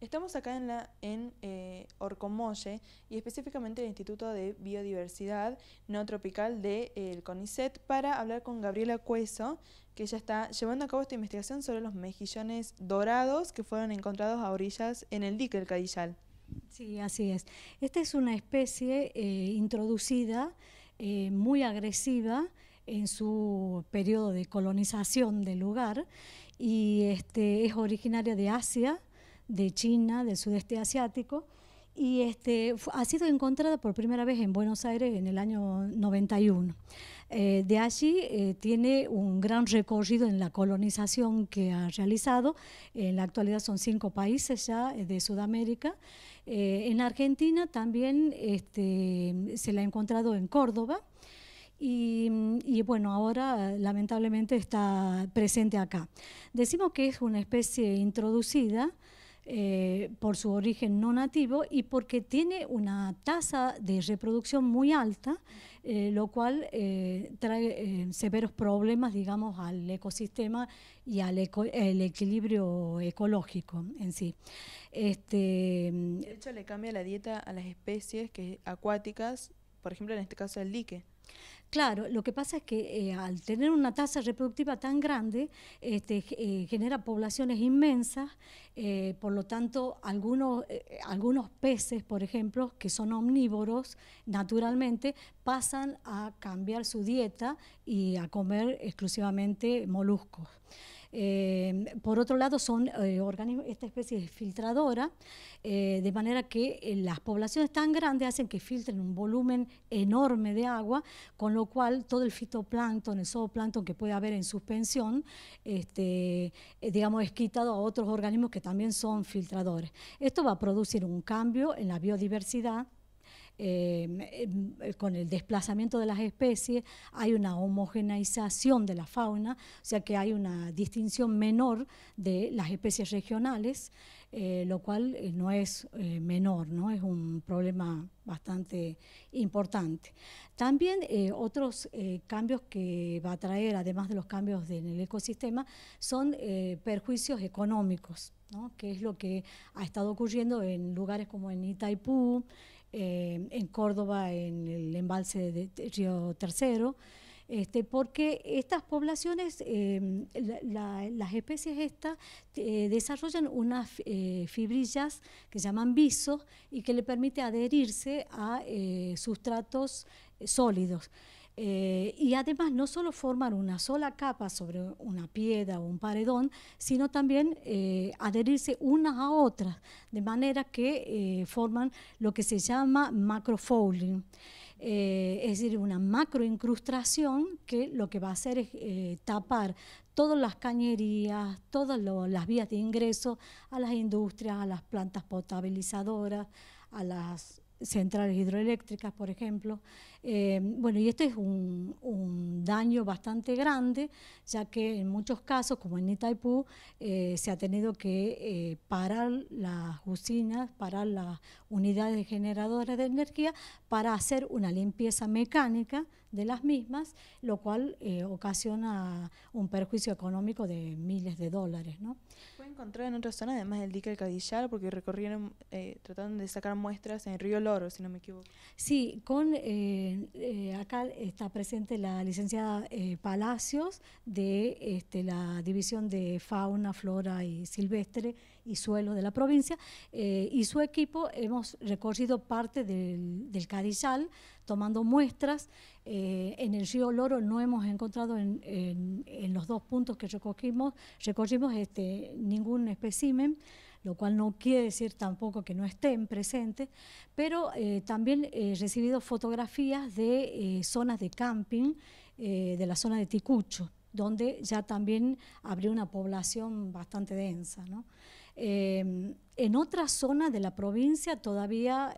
Estamos acá en, la, en eh, Orcomolle y específicamente el Instituto de Biodiversidad No Tropical del de, eh, CONICET para hablar con Gabriela Cueso, que ya está llevando a cabo esta investigación sobre los mejillones dorados que fueron encontrados a orillas en el dique del Cadillal. Sí, así es. Esta es una especie eh, introducida, muy agresiva, en su periodo de colonización del lugar y este, es originaria de Asia de China, del sudeste asiático, y este, ha sido encontrada por primera vez en Buenos Aires en el año 91. Eh, de allí eh, tiene un gran recorrido en la colonización que ha realizado. En la actualidad son cinco países ya eh, de Sudamérica. en Argentina también este, se la ha encontrado en Córdoba. y, bueno, ahora lamentablemente está presente acá. Decimos que es una especie introducida, eh, por su origen no nativo y porque tiene una tasa de reproducción muy alta, eh, lo cual eh, trae severos problemas, digamos, al ecosistema y al el equilibrio ecológico en sí. Este, de hecho, le cambia la dieta a las especies que, acuáticas, por ejemplo, en este caso el dique. Claro, lo que pasa es que eh, al tener una tasa reproductiva tan grande, este, eh, genera poblaciones inmensas, eh, por lo tanto, algunos peces, por ejemplo, que son omnívoros naturalmente, pasan a cambiar su dieta y a comer exclusivamente moluscos. Eh, por otro lado, son eh, organismos, esta especie es filtradora, eh, de manera que las poblaciones tan grandes hacen que filtren un volumen enorme de agua, con lo cual todo el fitoplancton, el zooplancton que puede haber en suspensión, este, digamos, es quitado a otros organismos que también son filtradores. Esto va a producir un cambio en la biodiversidad Em, em, con el desplazamiento de las especies hay una homogeneización de la fauna, o sea que hay una distinción menor de las especies regionales, eh, lo cual eh, no es eh, menor, ¿no? es un problema bastante importante. También otros cambios que va a traer, además de los cambios en el ecosistema, son perjuicios económicos, que es lo que ha estado ocurriendo en lugares como en Itaipú, eh, en Córdoba, en el embalse de, Río Tercero, este, porque estas poblaciones, em, las especies estas, eh, desarrollan unas eh, fibrillas que llaman visos y que le permite adherirse a sustratos sólidos. Eh, y además no solo forman una sola capa sobre una piedra o un paredón, sino también eh, adherirse una a otras, de manera que eh, forman lo que se llama macrofouling. es decir, una macroincrustación que lo que va a hacer es tapar todas las cañerías, todas las vías de ingreso a las industrias, a las plantas potabilizadoras, a las centrales hidroeléctricas, por ejemplo. Eh, bueno, y este es un, daño bastante grande, ya que en muchos casos, como en Itaipú, eh, se ha tenido que eh, parar las usinas, parar las unidades generadoras de energía para hacer una limpieza mecánica de las mismas, lo cual ocasiona un perjuicio económico de miles de dólares. ¿no? Fue encontrado en otra zona, además del dique del Cadillar, porque recorrieron, trataron de sacar muestras en el río Loro, si no me equivoco. Sí, con... Eh, eh, acá está presente la licenciada eh, Palacios de este, la División de Fauna, Flora y Silvestre y Suelo de la provincia eh, y su equipo hemos recorrido parte del, del tomando muestras. en el río Loro no hemos encontrado en, los dos puntos que recogimos, recogimos este, ningún espécimen lo cual no quiere decir tampoco que no estén presentes, pero eh, también eh, he recibido fotografías de eh, zonas de camping de la zona de Ticucho, donde ya también habría una población bastante densa. Em, en otras zonas de la provincia todavía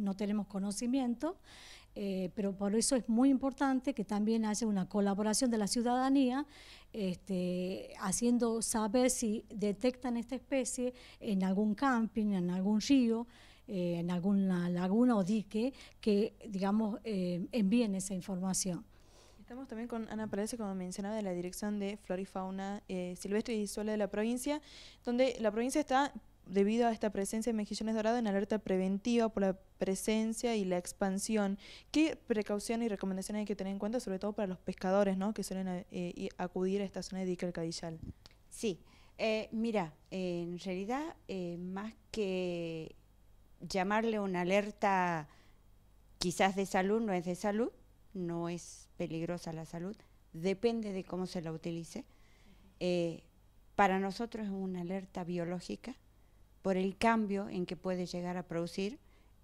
no tenemos conocimiento, pero por eso es muy importante que también haya una colaboración de la ciudadanía este, haciendo saber si detectan esta especie en algún camping, en algún río, eh, en alguna laguna o dique, que, digamos, eh, envíen esa información. Estamos también con Ana Paredes, como mencionaba, de la Dirección de Flora y Fauna eh, Silvestre y Suelo de la provincia, donde la provincia está debido a esta presencia de mejillones dorados en alerta preventiva por la presencia y la expansión. ¿Qué precauciones y recomendaciones hay que tener en cuenta, sobre todo para los pescadores que suelen eh, acudir a esta zona de dique Cadillal? Sí, eh, mira, en realidad eh, más que llamarle una alerta quizás de salud, no es de salud, no es peligrosa la salud, depende de cómo se la utilice. para nosotros es una alerta biológica, por el cambio en que puede llegar a producir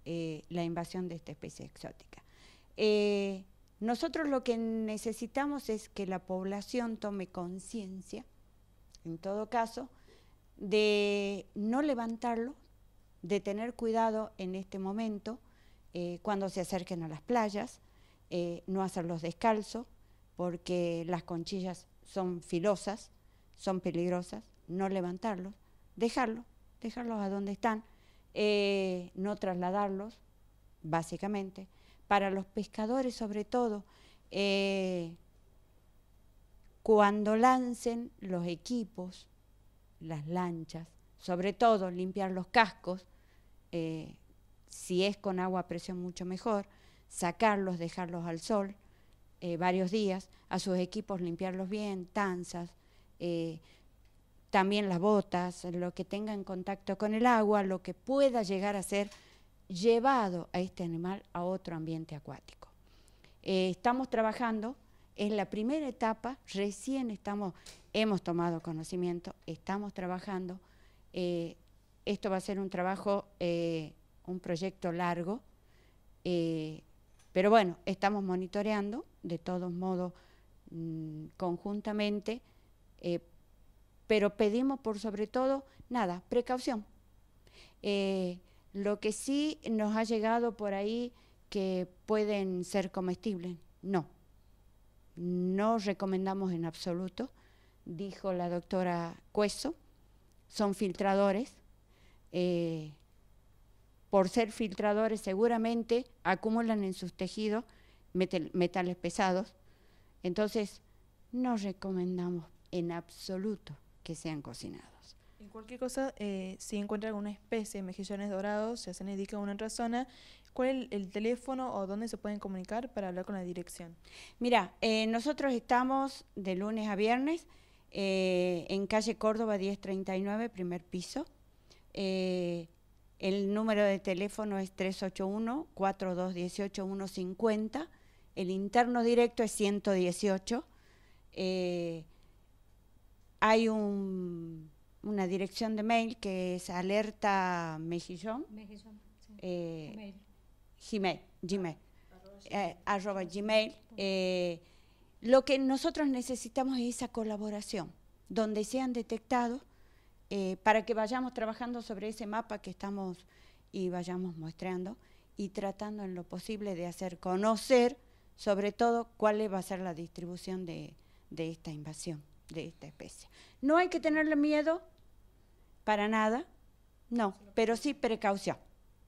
eh, la invasión de esta especie exótica. Eh, nosotros lo que necesitamos es que la población tome conciencia, en todo caso, de no levantarlo, de tener cuidado en este momento eh, cuando se acerquen a las playas, no hacerlos descalzos, porque las conchillas son filosas, son peligrosas, no levantarlos, dejarlos dejarlos a donde están, eh, no trasladarlos, básicamente. Para los pescadores, sobre todo, eh, cuando lancen los equipos, las lanchas, sobre todo limpiar los cascos, eh, si es con agua a presión mucho mejor, sacarlos, dejarlos al sol varios días, a sus equipos limpiarlos bien, tanzas, también las botas, lo que tenga en contacto con el agua, lo que pueda llegar a ser llevado a este animal a otro ambiente acuático. Eh, estamos trabajando, en la primera etapa, recién estamos, hemos tomado conocimiento, estamos trabajando. Eh, esto va a ser un trabajo, eh, un proyecto largo, pero bueno, estamos monitoreando, de todos modos, mm, conjuntamente, pero pedimos por sobre todo, nada, precaución. Eh, lo que sí nos ha llegado por ahí que pueden ser comestibles, no, no recomendamos en absoluto, dijo la doctora Cueso, son filtradores. Eh, por ser filtradores seguramente acumulan en sus tejidos metales pesados. Entonces, no recomendamos en absoluto que sean cocinados. En cualquier cosa, eh, si encuentra alguna especie de mejillones dorados, se hacen indica a una otra zona, ¿cuál es el, teléfono o dónde se pueden comunicar para hablar con la dirección? Mira, eh, nosotros estamos de lunes a viernes eh, en calle Córdoba 1039, primer piso. el número de teléfono es 381-4218-150. El interno directo es 118. Eh, hay una dirección de mail que es alerta mejillón. Eh, gmail. Gmail, Gmail. Ah, eh, arroba gmail. Eh, lo que nosotros necesitamos es esa colaboración, donde sean detectados para que vayamos trabajando sobre ese mapa que estamos y vayamos mostrando y tratando en lo posible de hacer conocer sobre todo cuál va a ser la distribución de esta invasión de esta especie. No hay que tenerle miedo para nada, no, pero sí precaución.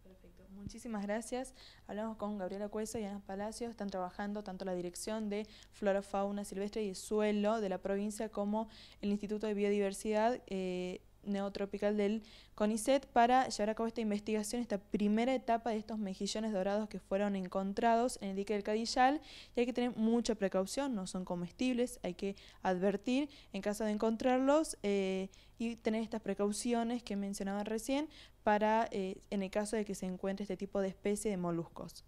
Perfecto, muchísimas gracias. Hablamos con Gabriela Cueza y Ana Palacios. Están trabajando tanto la Dirección de Flora, Fauna Silvestre y Suelo de la provincia como el Instituto de Biodiversidad. Eh, neotropical del CONICET para llevar a cabo esta investigación, esta primera etapa de estos mejillones dorados que fueron encontrados en el dique del Cadillal y hay que tener mucha precaución, no son comestibles, hay que advertir en caso de encontrarlos eh, y tener estas precauciones que mencionaba recién para eh, en el caso de que se encuentre este tipo de especie de moluscos.